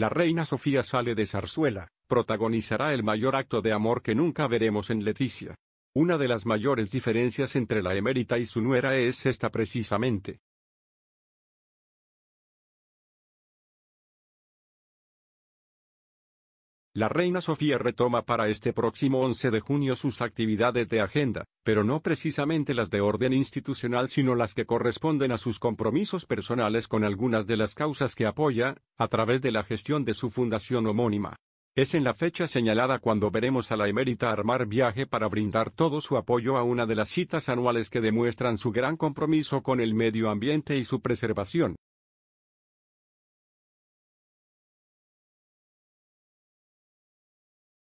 La reina Sofía sale de zarzuela, protagonizará el mayor acto de amor que nunca veremos en Leticia. Una de las mayores diferencias entre la emérita y su nuera es esta precisamente, La reina Sofía retoma para este próximo 11 de junio sus actividades de agenda, pero no precisamente las de orden institucional sino las que corresponden a sus compromisos personales con algunas de las causas que apoya, a través de la gestión de su fundación homónima. Es en la fecha señalada cuando veremos a la emérita armar viaje para brindar todo su apoyo a una de las citas anuales que demuestran su gran compromiso con el medio ambiente y su preservación.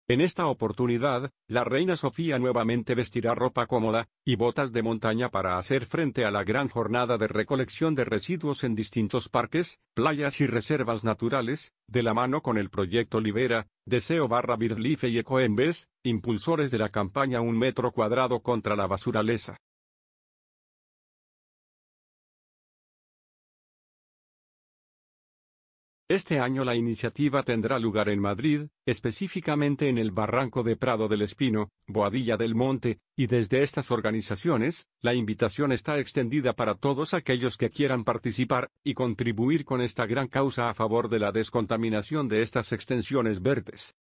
En esta oportunidad, la reina Sofía nuevamente vestirá ropa cómoda y botas de montaña para hacer frente a la gran jornada de recolección de residuos en distintos parques, playas y reservas naturales, de la mano con el proyecto Libera, Deseo barra Birlife y Ecoembes, impulsores de la campaña Un metro cuadrado contra la basuraleza. Este año la iniciativa tendrá lugar en Madrid, específicamente en el Barranco de Prado del Espino, Boadilla del Monte, y desde estas organizaciones, la invitación está extendida para todos aquellos que quieran participar y contribuir con esta gran causa a favor de la descontaminación de estas extensiones verdes.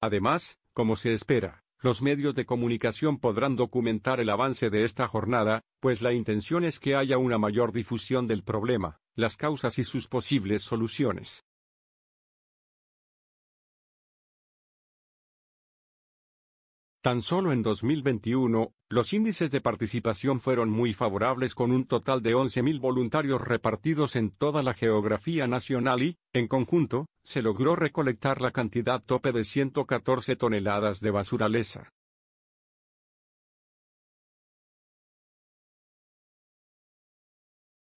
Además, como se espera, los medios de comunicación podrán documentar el avance de esta jornada, pues la intención es que haya una mayor difusión del problema, las causas y sus posibles soluciones. Tan solo en 2021, los índices de participación fueron muy favorables con un total de 11.000 voluntarios repartidos en toda la geografía nacional y, en conjunto, se logró recolectar la cantidad tope de 114 toneladas de basura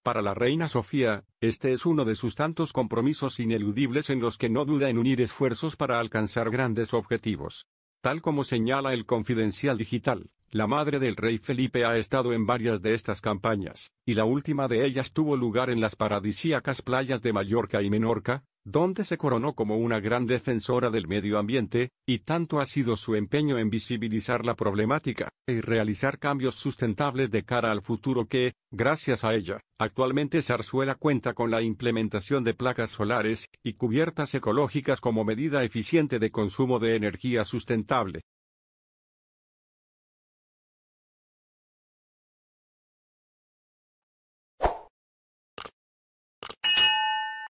Para la reina Sofía, este es uno de sus tantos compromisos ineludibles en los que no duda en unir esfuerzos para alcanzar grandes objetivos. Tal como señala el Confidencial Digital. La madre del rey Felipe ha estado en varias de estas campañas, y la última de ellas tuvo lugar en las paradisíacas playas de Mallorca y Menorca, donde se coronó como una gran defensora del medio ambiente, y tanto ha sido su empeño en visibilizar la problemática, y realizar cambios sustentables de cara al futuro que, gracias a ella, actualmente Zarzuela cuenta con la implementación de placas solares, y cubiertas ecológicas como medida eficiente de consumo de energía sustentable.